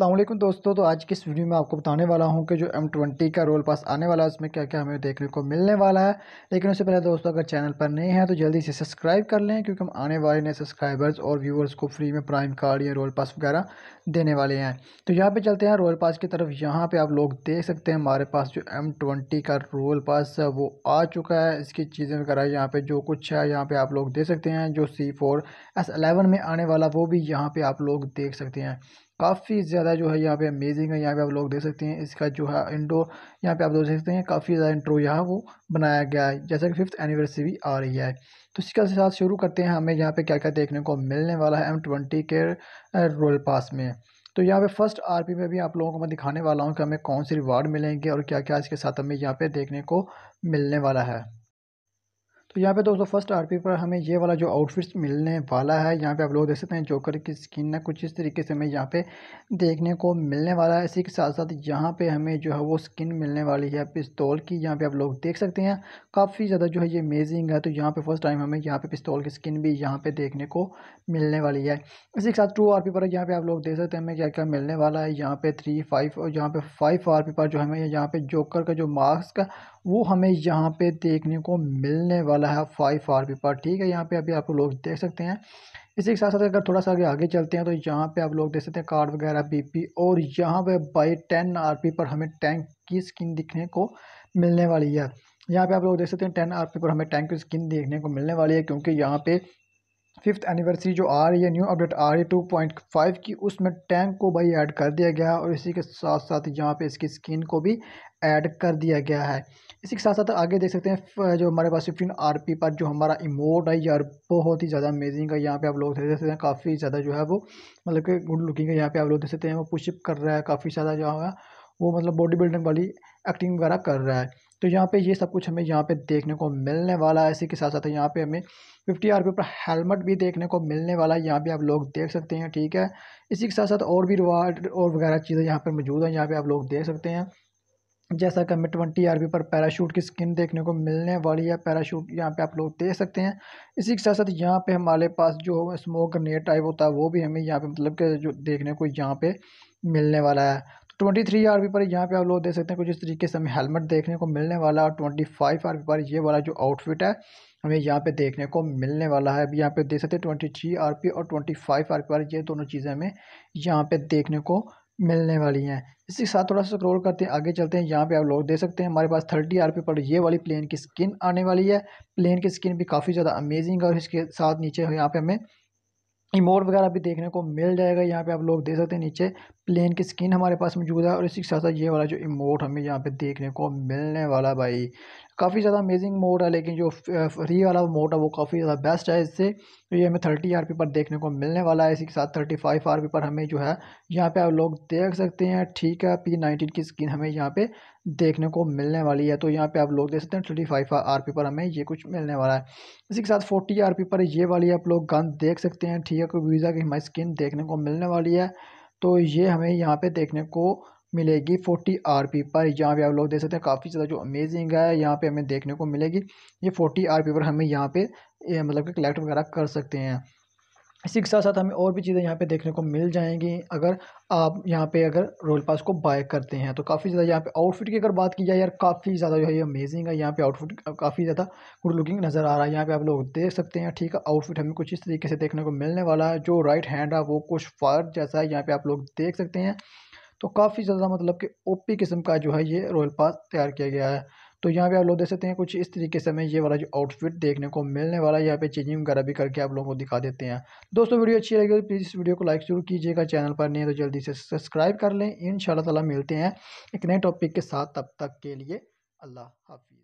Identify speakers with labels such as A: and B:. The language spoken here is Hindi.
A: अल्लाम दोस्तों तो आज की इस वीडियो में आपको बताने वाला हूं कि जो एम ट्वेंटी का रोल पास आने वाला है उसमें क्या क्या हमें देखने को मिलने वाला है लेकिन उससे पहले दोस्तों अगर चैनल पर नए हैं तो जल्दी से सब्सक्राइब कर लें क्योंकि हम आने वाले नए सब्सक्राइबर्स और व्यूवर्स को फ्री में प्राइम कार्ड या रोल पास वगैरह देने वाले हैं तो यहाँ पर चलते हैं रोल पास की तरफ यहाँ पर आप लोग देख सकते हैं हमारे पास जो एम ट्वेंटी का रोल पास है वो आ चुका है इसकी चीज़ें वगैरह यहाँ पर जो कुछ है यहाँ पर आप लोग देख सकते हैं जो सी फोर एस एलेवन में आने वाला वो भी यहाँ पर आप लोग देख सकते हैं काफ़ी ज़्यादा जो है यहाँ पे अमेजिंग है यहाँ पे आप लोग देख सकते हैं इसका जो है इंडो यहाँ पे आप लोग देख सकते हैं काफ़ी ज़्यादा इंट्रो यहाँ वो बनाया गया है जैसा कि फिफ्थ एनिवर्सरी आ रही है तो इसके साथ शुरू करते हैं हमें यहाँ पे क्या क्या देखने को मिलने वाला है एम ट्वेंटी के रोल पास में तो यहाँ पर फर्स्ट आर में भी आप लोगों को मैं दिखाने वाला हूँ कि हमें कौन से रिवार्ड मिलेंगे और क्या क्या इसके साथ हमें यहाँ पर देखने को मिलने वाला है तो यहाँ पे दोस्तों फर्स्ट आरपी पर हमें ये वाला जो आउटफिट्स मिलने वाला है यहाँ पे आप लोग देख सकते हैं जोकर की स्किन ना कुछ इस तरीके से हमें यहाँ पे देखने को मिलने वाला है इसी के साथ साथ यहाँ पे हमें जो है वो स्किन मिलने वाली है पिस्तौल की यहाँ पे आप लोग देख सकते हैं काफ़ी ज़्यादा जो है ये अमेजिंग है तो यहाँ पर फर्स्ट टाइम हमें यहाँ पर पिस्तौल की स्किन भी यहाँ पर देखने को मिलने वाली है इसी के साथ टू आर पर यहाँ पर आप लोग देख सकते हैं हमें क्या क्या मिलने वाला है यहाँ पर थ्री फाइव और यहाँ पर फाइव आर पर जो हमें यहाँ पर जोकर का जो मास्क वो हमें यहाँ पे देखने को मिलने वाला है फाइव आर पी पर ठीक है यहाँ पे अभी आप लोग देख सकते हैं इसी के साथ साथ अगर थोड़ा सा आगे आगे चलते हैं तो यहाँ पे आप लोग देख सकते हैं कार्ड वगैरह बीपी और यहाँ पे बाई टेन पी पर हमें टैंक की स्किन दिखने को मिलने वाली है यहाँ पे आप लोग देख सकते हैं टेन आर पर हमें टैंक की स्किन देखने को मिलने वाली है क्योंकि यहाँ पे फिफ्थ एनिवर्सरी जो आ रही है न्यू अपडेट आ रही है टू पॉइंट फाइव की उसमें टैंक को भाई ऐड कर दिया गया है और इसी के साथ साथ यहाँ पे इसकी स्किन को भी ऐड कर दिया गया है इसी के साथ साथ आगे देख सकते हैं जो हमारे पास फिफ्टीन आर पी पर जो हमारा इमोट है यार बहुत ही ज़्यादा अमेजिंग है यहाँ पे आप लोग देख सकते हैं काफ़ी ज़्यादा जो है वो मतलब कि गुड लुकिंग है यहाँ पे आप लोग देख सकते हैं वो पुशअप कर रहा है काफ़ी ज़्यादा जो है वो मतलब बॉडी बिल्डिंग वाली एक्टिंग वगैरह कर रहा है तो यहाँ पे ये सब कुछ हमें यहाँ पे देखने को मिलने वाला है इसी के साथ साथ यहाँ पे हमें फिफ्टी आर के पर हेलमेट भी देखने को मिलने वाला है यहाँ पे आप लोग देख सकते हैं ठीक है इसी के साथ साथ और भी रिवार्ड और वगैरह चीज़ें यहाँ पर मौजूद हैं यहाँ पर आप लोग देख सकते हैं जैसा कि हमें ट्वेंटी आर पर पैराशूट की स्किन देखने को मिलने वाली है पैराशूट यहाँ पे आप लोग देख सकते हैं इसी के साथ साथ यहाँ पे हमारे पास जो स्मोक ग्रेनेड टाइप होता है वो भी हमें यहाँ पे मतलब के जो देखने को यहाँ पे मिलने वाला है ट्वेंटी थ्री आर पर यहाँ पे आप लोग देख सकते हैं कुछ इस तरीके से हमें हेलमेट देखने को मिलने वाला है ट्वेंटी फाइव आर पर ये वाला जो आउटफिट है हमें यहाँ पे देखने को मिलने वाला है अभी यहाँ पे देख सकते हैं ट्वेंटी थ्री आर पी और ट्वेंटी फाइव आर पर ये दोनों चीज़ें हमें यहाँ पे देखने को मिलने वाली हैं इसके साथ थोड़ा सा स्क्रोल करते हैं आगे चलते हैं यहाँ पे आप लोग देख सकते हैं हमारे पास थर्टी आर पी पर ये वाली प्लेन की स्किन आने वाली है प्लेन की स्किन भी काफ़ी ज़्यादा अमेजिंग है और इसके साथ नीचे यहाँ पे हमें इमोट वगैरह भी देखने को मिल जाएगा यहाँ पे आप लोग देख सकते हैं नीचे प्लेन की स्किन हमारे पास मौजूद है और इसी के साथ साथ ये वाला जो इमोट हमें यहाँ पे देखने को मिलने वाला भाई काफ़ी ज़्यादा अमेजिंग मोड है लेकिन जो फ्री वाला मोड है वो काफ़ी ज़्यादा बेस्ट है इससे तो ये हमें थर्टी आर पर देखने को मिलने वाला है इसी के साथ थर्टी फाइव आर पर हमें जो है यहाँ पे आप लोग देख सकते हैं ठीक है पी नाइनटीन की स्किन हमें यहाँ पे देखने को मिलने वाली है तो यहाँ पे आप लोग देख सकते हैं थर्टी फाइव आर पर हमें ये कुछ मिलने वाला है इसी के साथ फोर्टी आर पर ये वाली आप लोग गन देख सकते हैं ठीक है कोई वीज़ा की हमारी स्किन देखने को मिलने वाली है तो ये हमें यहाँ पे देखने को मिलेगी फोर्टी आर पी पर यहाँ पे आप लोग देख सकते हैं काफ़ी ज़्यादा जो अमेजिंग है यहाँ पे हमें देखने को मिलेगी ये फोर्टी आर पी पर हमें यहाँ पे मतलब कि कलेक्ट वगैरह कर सकते हैं इसी के साथ साथ हमें और भी चीज़ें यहाँ पे देखने को मिल जाएंगी अगर आप यहाँ पे अगर रॉयल पास को बाय करते हैं तो काफ़ी ज़्यादा यहाँ पे आउटफिट की अगर बात की जाए यार काफ़ी ज़्यादा जो है ये अमेजिंग है यहाँ पे आउटफिट काफ़ी ज़्यादा गुड लुकिंग नज़र आ रहा है यहाँ पे आप लोग देख सकते हैं ठीक है आउटफिट हमें कुछ इस तरीके से देखने को मिलने वाला है जो राइट हैंड है वो कुछ फायर जैसा है यहाँ पर आप लोग देख सकते हैं तो काफ़ी ज़्यादा मतलब कि ओपी किस्म का जो है ये रोयल पास तैयार किया गया है तो यहाँ पे आप लोग देख सकते हैं कुछ इस तरीके से हमें ये वाला जो आउटफिट देखने को मिलने वाला है यहाँ पे चेंजिंग वगैरह भी करके आप लोगों को दिखा देते हैं दोस्तों वीडियो अच्छी लगी तो प्लीज़ इस वीडियो को लाइक जरूर कीजिएगा चैनल पर नहीं तो जल्दी से सब्सक्राइब कर लें इन ताला मिलते हैं एक नए टॉपिक के साथ तब तक के लिए अल्लाह हाफिज़